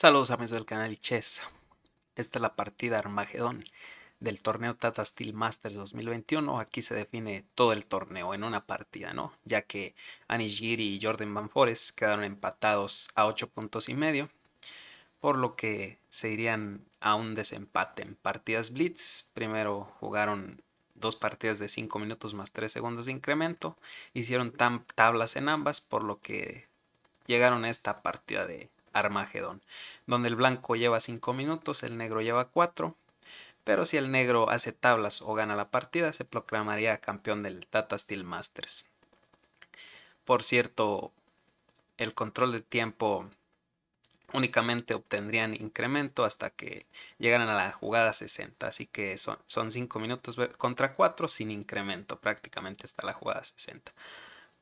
Saludos amigos del canal Chess. Esta es la partida Armagedón del torneo Tata Steel Masters 2021. Aquí se define todo el torneo en una partida, ¿no? Ya que Anish Giri y Jordan Van Forest quedaron empatados a 8 puntos y medio, por lo que se irían a un desempate en partidas Blitz. Primero jugaron dos partidas de 5 minutos más 3 segundos de incremento. Hicieron tablas en ambas, por lo que llegaron a esta partida de Armagedón, donde el blanco lleva 5 minutos, el negro lleva 4, pero si el negro hace tablas o gana la partida, se proclamaría campeón del Tata Steel Masters. Por cierto, el control de tiempo únicamente obtendrían incremento hasta que llegaran a la jugada 60. Así que son, 5 minutos contra 4 sin incremento prácticamente hasta la jugada 60.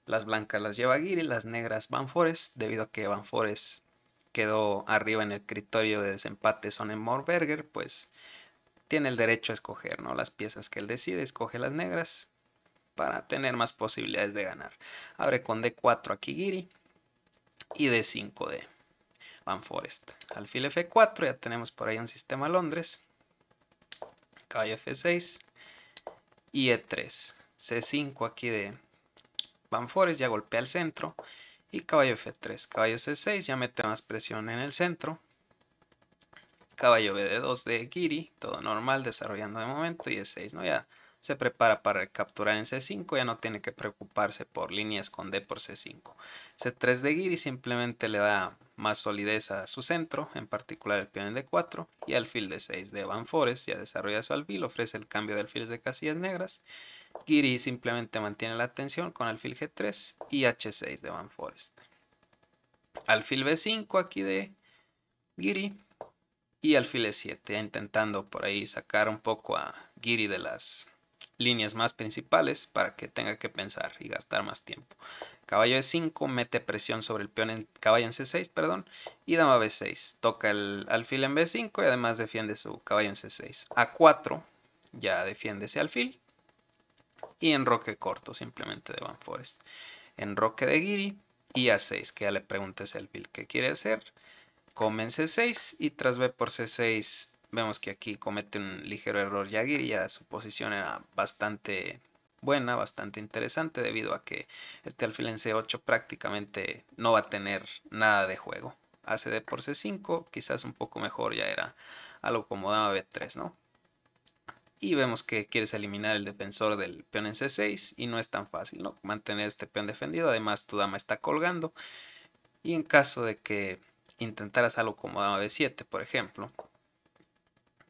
Las blancas las lleva Giri, las negras Van Forest, debido a que Van Forest quedó arriba en el escritorio de desempate son en Morberger, pues tiene el derecho a escoger, ¿no? Las piezas que él decide, escoge las negras para tener más posibilidades de ganar. Abre con D4 aquí Giri y D5 de Van Forest. Alfil F4, ya tenemos por ahí un sistema Londres. Caballo F6 y E3. C5 aquí de Van Forest, ya golpea al centro y caballo F3, caballo C6, ya mete más presión en el centro. Caballo BD2 de Giri, todo normal, desarrollando de momento, y E6, ¿no? Ya se prepara para capturar en C5, ya no tiene que preocuparse por líneas con D por C5. C3 de Giri simplemente le da más solidez a su centro, en particular el peón en D4 y alfil de 6 de Van Forest, ya desarrolla su alfil, ofrece el cambio de alfiles de casillas negras Giri simplemente mantiene la atención con alfil G3 y H6 de Van Forest. Alfil B5 aquí de Giri y alfil E7, intentando por ahí sacar un poco a Giri de las líneas más principales para que tenga que pensar y gastar más tiempo. Caballo E5 mete presión sobre el peón en caballo en C6, perdón, y dama B6. Toca el alfil en B5 y además defiende su caballo en C6. A4 ya defiende ese alfil y enroque corto simplemente de Van Forest. Enroque de Giri y a 6, que ya le preguntes el build qué quiere hacer. Come C6 y tras B por C6 vemos que aquí comete un ligero error ya Giri, ya su posición era bastante buena, bastante interesante debido a que este alfil en C8 prácticamente no va a tener nada de juego. Hace D por C5, quizás un poco mejor ya era algo como dama B3, ¿no? Y vemos que quieres eliminar el defensor del peón en c6 y no es tan fácil, ¿no? Mantener este peón defendido, además tu dama está colgando. Y en caso de que intentaras algo como dama b7, por ejemplo,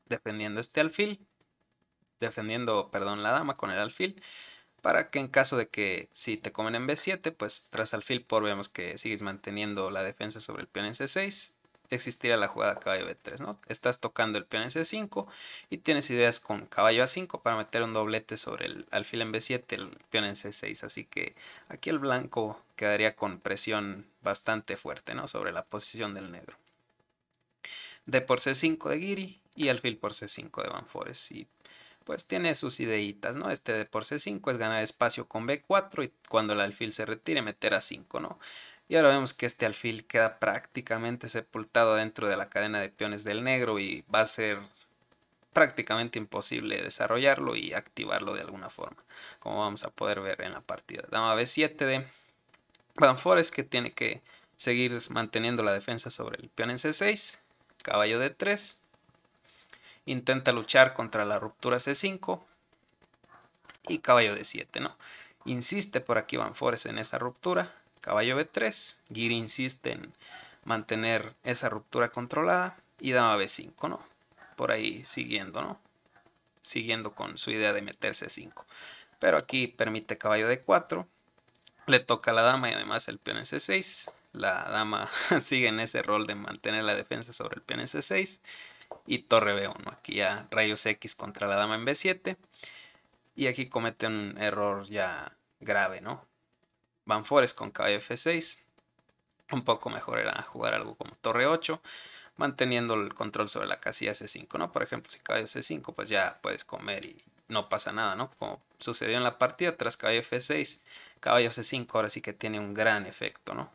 defendiendo este alfil, defendiendo, perdón, la dama con el alfil, para que en caso de que si te comen en b7, pues tras alfil por vemos que sigues manteniendo la defensa sobre el peón en c6 existiría la jugada caballo b3, ¿no? Estás tocando el peón en c5 y tienes ideas con caballo a5 para meter un doblete sobre el alfil en b7, el peón en c6, así que aquí el blanco quedaría con presión bastante fuerte, ¿no? Sobre la posición del negro. D por c5 de Giri y alfil por c5 de Van Forest. y pues tiene sus ideitas, ¿no? Este de por C5 es ganar espacio con B4 y cuando el alfil se retire meter a 5, ¿no? Y ahora vemos que este alfil queda prácticamente sepultado dentro de la cadena de peones del negro y va a ser prácticamente imposible desarrollarlo y activarlo de alguna forma, como vamos a poder ver en la partida. Dama B7 de Forest que tiene que seguir manteniendo la defensa sobre el peón en C6, caballo D3, intenta luchar contra la ruptura C5 y caballo D7, ¿no? Insiste por aquí Van Forest en esa ruptura, Caballo B3, Giri insiste en mantener esa ruptura controlada y dama B5, ¿no? Por ahí siguiendo, ¿no? Siguiendo con su idea de meterse 5. Pero aquí permite caballo D4, le toca a la dama y además el peón en C6. La dama sigue en ese rol de mantener la defensa sobre el peón en C6 y torre B1. Aquí ya rayos X contra la dama en B7 y aquí comete un error ya grave, ¿no? Van con caballo F6. Un poco mejor era jugar algo como torre 8, manteniendo el control sobre la casilla C5, ¿no? Por ejemplo, si caballo C5, pues ya puedes comer y no pasa nada, ¿no? Como sucedió en la partida, tras caballo F6, caballo C5 ahora sí que tiene un gran efecto, ¿no?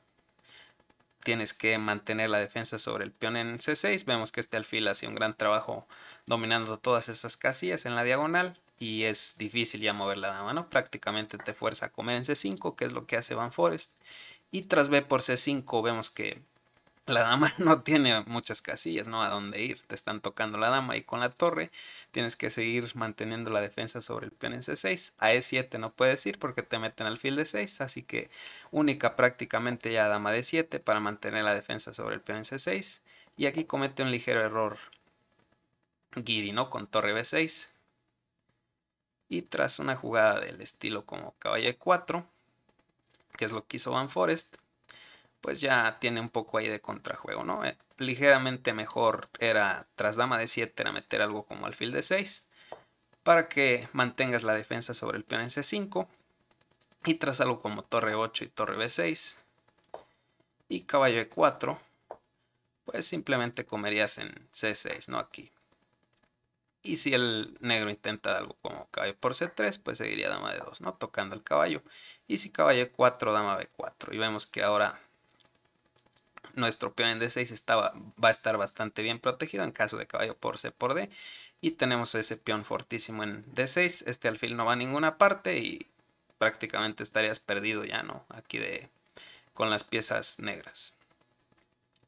tienes que mantener la defensa sobre el peón en C6. Vemos que este alfil hace un gran trabajo dominando todas esas casillas en la diagonal y es difícil ya mover la dama, Prácticamente te fuerza a comer en C5, que es lo que hace Van Forest. Y tras B por C5 vemos que la dama no tiene muchas casillas, ¿no? A dónde ir. Te están tocando la dama y con la torre tienes que seguir manteniendo la defensa sobre el peón en C6. A E7 no puedes ir porque te meten al fil de 6, así que única prácticamente ya dama de 7 para mantener la defensa sobre el peón en C6. Y aquí comete un ligero error Giri, ¿no? Con torre B6. Y tras una jugada del estilo como caballo E4, que es lo que hizo Van Forest, pues ya tiene un poco ahí de contrajuego, ¿no? Eh, ligeramente mejor era tras dama de 7 era meter algo como alfil de 6 para que mantengas la defensa sobre el peón en C5 y tras algo como torre 8 y torre B6 y caballo E4 pues simplemente comerías en C6, ¿no? Aquí. Y si el negro intenta algo como caballo por C3, pues seguiría dama de 2, ¿no? Tocando el caballo. Y si caballo E4, dama B4. Y vemos que ahora nuestro peón en D6 estaba, va a estar bastante bien protegido en caso de caballo por C por D. Y tenemos ese peón fortísimo en D6. Este alfil no va a ninguna parte y prácticamente estarías perdido ya, ¿no? Aquí de con las piezas negras.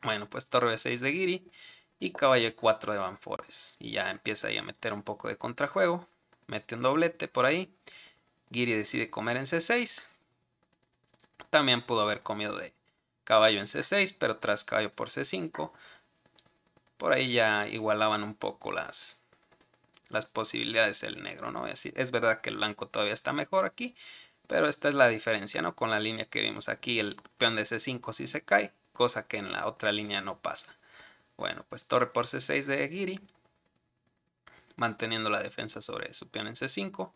Bueno, pues torre B6 de Giri y caballo E4 de Banfores. Y ya empieza ahí a meter un poco de contrajuego. Mete un doblete por ahí. Giri decide comer en C6. También pudo haber comido de caballo en c6, pero tras caballo por c5. Por ahí ya igualaban un poco las, las posibilidades el negro, ¿no? Es, verdad que el blanco todavía está mejor aquí, pero esta es la diferencia, ¿no? Con la línea que vimos aquí, el peón de c5 sí se cae, cosa que en la otra línea no pasa. Bueno, pues torre por c6 de Giri, manteniendo la defensa sobre su peón en c5.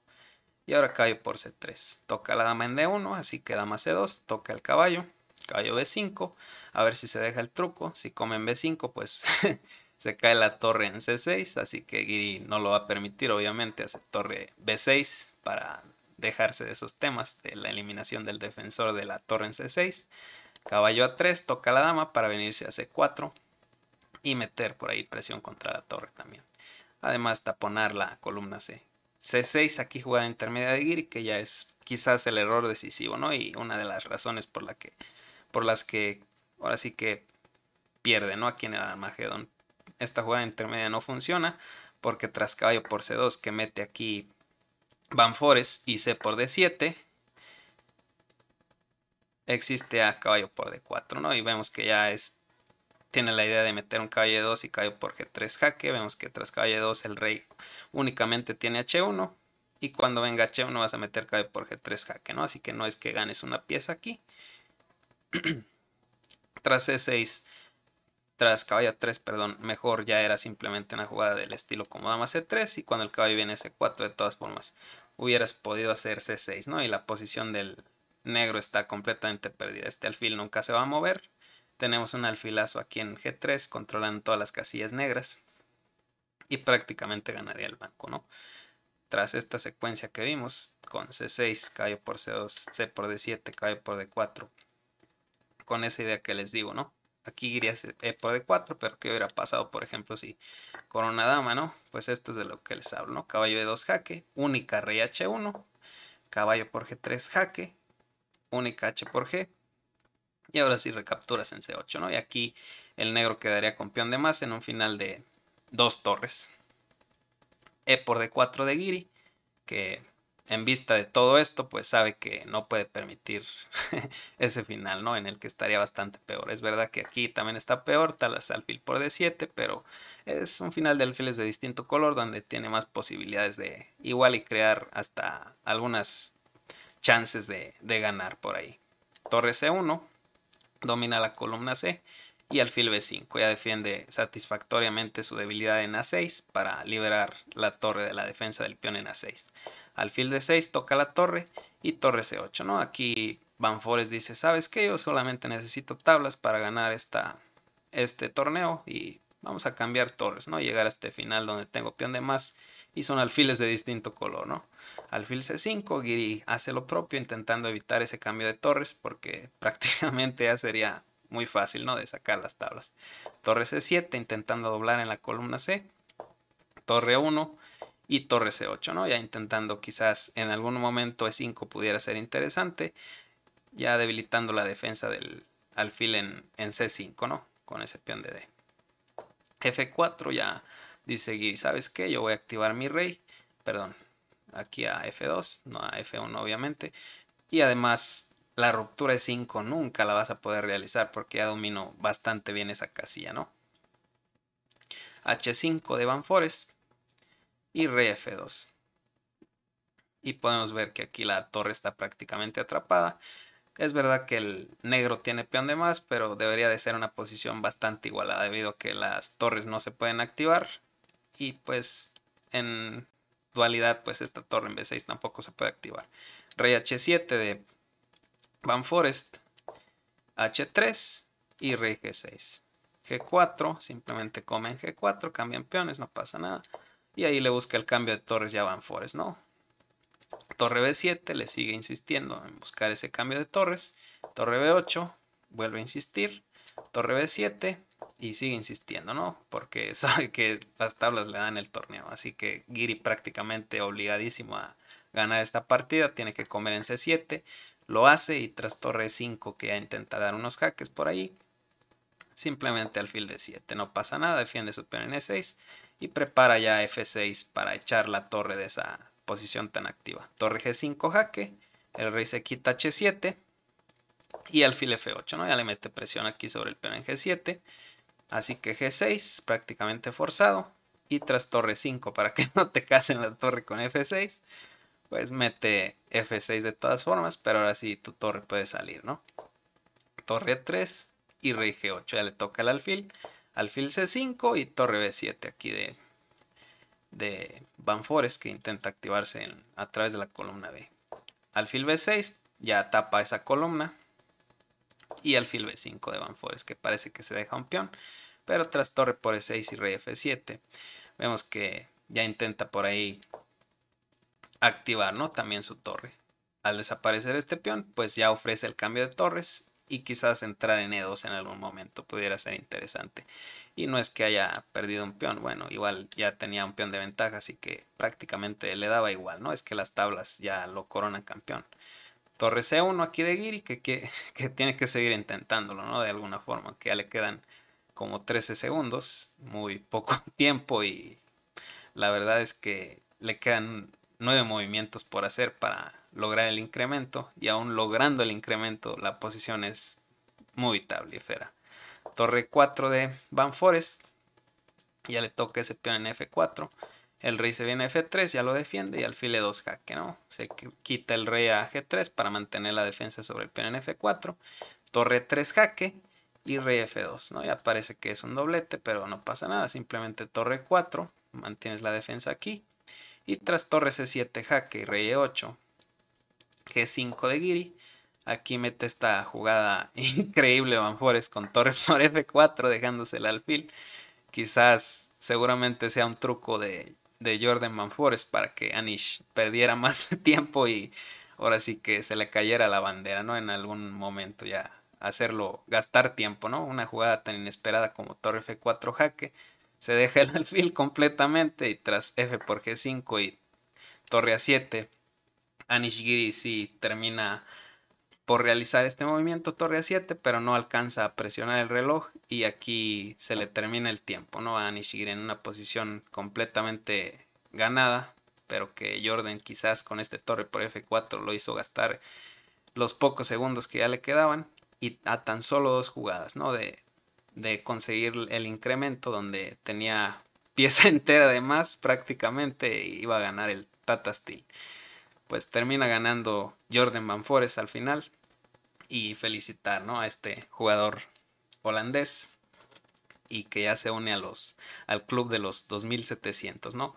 Y ahora caballo por c3. Toca la dama en d1, así que dama c2, toca el caballo caballo B5, a ver si se deja el truco, si comen B5 pues se cae la torre en C6, así que Giri no lo va a permitir obviamente, hace torre B6 para dejarse de esos temas de la eliminación del defensor de la torre en C6, caballo A3, toca la dama para venirse a C4 y meter por ahí presión contra la torre también. Además taponar la columna C. C6 aquí jugada intermedia de Giri que ya es quizás el error decisivo, ¿no? Y una de las razones por la que por las que ahora sí que pierde, ¿no? Aquí en el Armagedón. Esta jugada intermedia no funciona porque tras caballo por C2 que mete aquí Banfores y C por D7 existe a caballo por D4, ¿no? Y vemos que ya es tiene la idea de meter un caballo de 2 y caballo por G3 jaque. Vemos que tras caballo de 2 el rey únicamente tiene H1 y cuando venga H1 vas a meter caballo por G3 jaque, ¿no? Así que no es que ganes una pieza aquí, tras c 6 tras caballo 3 perdón, mejor ya era simplemente una jugada del estilo como dama C3 y cuando el caballo viene C4 de todas formas hubieras podido hacer C6, ¿no? Y la posición del negro está completamente perdida. Este alfil nunca se va a mover. Tenemos un alfilazo aquí en G3 controlando todas las casillas negras y prácticamente ganaría el banco ¿no? Tras esta secuencia que vimos con C6, caballo por C2, C por D7, caballo por D4, con esa idea que les digo, ¿no? Aquí iría e por D4, pero ¿qué hubiera pasado, por ejemplo, si con una dama, ¿no? Pues esto es de lo que les hablo, ¿no? Caballo de 2 jaque, única rey H1, caballo por G3 jaque, única H por G. Y ahora sí recapturas en C8, ¿no? Y aquí el negro quedaría con peón de más en un final de dos torres. E por D4 de Giri, que en vista de todo esto, pues sabe que no puede permitir ese final, ¿no? En el que estaría bastante peor. Es verdad que aquí también está peor, tal vez alfil por D7, pero es un final de alfiles de distinto color donde tiene más posibilidades de igual y crear hasta algunas chances de, de ganar por ahí. Torre C1, domina la columna C y alfil B5. Ya defiende satisfactoriamente su debilidad en A6 para liberar la torre de la defensa del peón en A6 alfil de 6, toca la torre y torre C8, ¿no? Aquí Banfores dice, ¿sabes que Yo solamente necesito tablas para ganar esta, este torneo y vamos a cambiar torres, ¿no? Llegar a este final donde tengo peón de más y son alfiles de distinto color, ¿no? Alfil C5, Giri hace lo propio intentando evitar ese cambio de torres porque prácticamente ya sería muy fácil, ¿no? De sacar las tablas. Torre C7 intentando doblar en la columna C. Torre 1 y torre e C8, ¿no? Ya intentando quizás en algún momento E5 pudiera ser interesante, ya debilitando la defensa del alfil en, C5, ¿no? Con ese peón de D. F4 ya dice Giri, ¿sabes qué? Yo voy a activar mi rey, perdón, aquí a F2, no a F1 obviamente, y además la ruptura E5 nunca la vas a poder realizar porque ya domino bastante bien esa casilla, ¿no? H5 de Van Forest y rey F2. Y podemos ver que aquí la torre está prácticamente atrapada. Es verdad que el negro tiene peón de más, pero debería de ser una posición bastante igualada debido a que las torres no se pueden activar. Y pues en dualidad, pues esta torre en B6 tampoco se puede activar. Rey H7 de Van Forest, H3 y Rey G6. G4, simplemente comen G4, cambian peones, no pasa nada. Y ahí le busca el cambio de torres, ya van Forest, ¿no? Torre B7 le sigue insistiendo en buscar ese cambio de torres. Torre B8 vuelve a insistir. Torre B7 y sigue insistiendo, ¿no? Porque sabe que las tablas le dan el torneo. Así que Giri prácticamente obligadísimo a ganar esta partida. Tiene que comer en C7. Lo hace y tras torre 5 que ha intentado dar unos jaques por ahí simplemente alfil de 7. No pasa nada, defiende su peón en E6 y prepara ya F6 para echar la torre de esa posición tan activa. Torre G5 jaque, el rey se quita H7 y alfil F8, ¿no? Ya le mete presión aquí sobre el peón en G7. Así que G6 prácticamente forzado y tras torre 5 para que no te casen la torre con F6. Pues mete F6 de todas formas, pero ahora sí tu torre puede salir, ¿no? Torre 3, y rey G8. Ya le toca el alfil. Alfil C5 y torre B7 aquí de, de fores que intenta activarse a través de la columna B. Alfil B6 ya tapa esa columna. Y alfil B5 de fores que parece que se deja un peón. Pero tras torre por E6 y rey F7. Vemos que ya intenta por ahí activar ¿no? también su torre. Al desaparecer este peón, pues ya ofrece el cambio de torres y quizás entrar en E2 en algún momento pudiera ser interesante. Y no es que haya perdido un peón, bueno, igual ya tenía un peón de ventaja, así que prácticamente le daba igual, ¿no? Es que las tablas ya lo coronan campeón. Torre C1 e aquí de Giri, que, que, tiene que seguir intentándolo, ¿no? De alguna forma, que ya le quedan como 13 segundos, muy poco tiempo y la verdad es que le quedan nueve movimientos por hacer para lograr el incremento y aún logrando el incremento la posición es muy tablifera. Torre 4 de Van Forest, ya le toca ese peón en F4, el rey se viene a F3, ya lo defiende y alfil E2 jaque, ¿no? Se quita el rey a G3 para mantener la defensa sobre el peón en F4, torre 3 jaque y rey F2, ¿no? Ya parece que es un doblete, pero no pasa nada, simplemente torre 4, mantienes la defensa aquí, y tras Torres C7 jaque y rey E8. G5 de Giri. Aquí mete esta jugada increíble Forest con torre por F4 dejándose el alfil. Quizás seguramente sea un truco de, de Jordan Forest para que Anish perdiera más tiempo y ahora sí que se le cayera la bandera, ¿no? En algún momento ya hacerlo gastar tiempo, ¿no? Una jugada tan inesperada como torre F4 jaque se deja el alfil completamente y tras F por G5 y torre a 7, Anishigiri sí termina por realizar este movimiento torre a 7, pero no alcanza a presionar el reloj y aquí se le termina el tiempo, ¿no? A Anishigiri en una posición completamente ganada, pero que Jordan quizás con este torre por F4 lo hizo gastar los pocos segundos que ya le quedaban y a tan solo dos jugadas, ¿no? De, de conseguir el incremento donde tenía pieza entera de más prácticamente iba a ganar el Tata Steel. Pues termina ganando Jordan Forest al final y felicitar ¿no? a este jugador holandés y que ya se une a los, al club de los 2700, ¿no?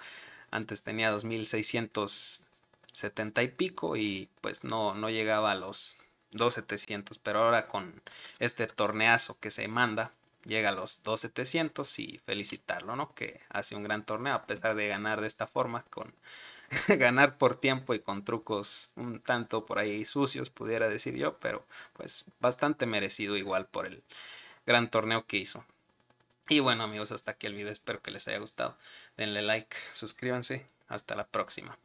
Antes tenía 2670 y pico y pues no, no llegaba a los 2700, pero ahora con este torneazo que se manda, llega a los 2700 y felicitarlo, ¿no? Que hace un gran torneo a pesar de ganar de esta forma, con ganar por tiempo y con trucos un tanto por ahí sucios, pudiera decir yo, pero pues bastante merecido igual por el gran torneo que hizo. Y bueno amigos, hasta aquí el video, espero que les haya gustado. Denle like, suscríbanse, hasta la próxima.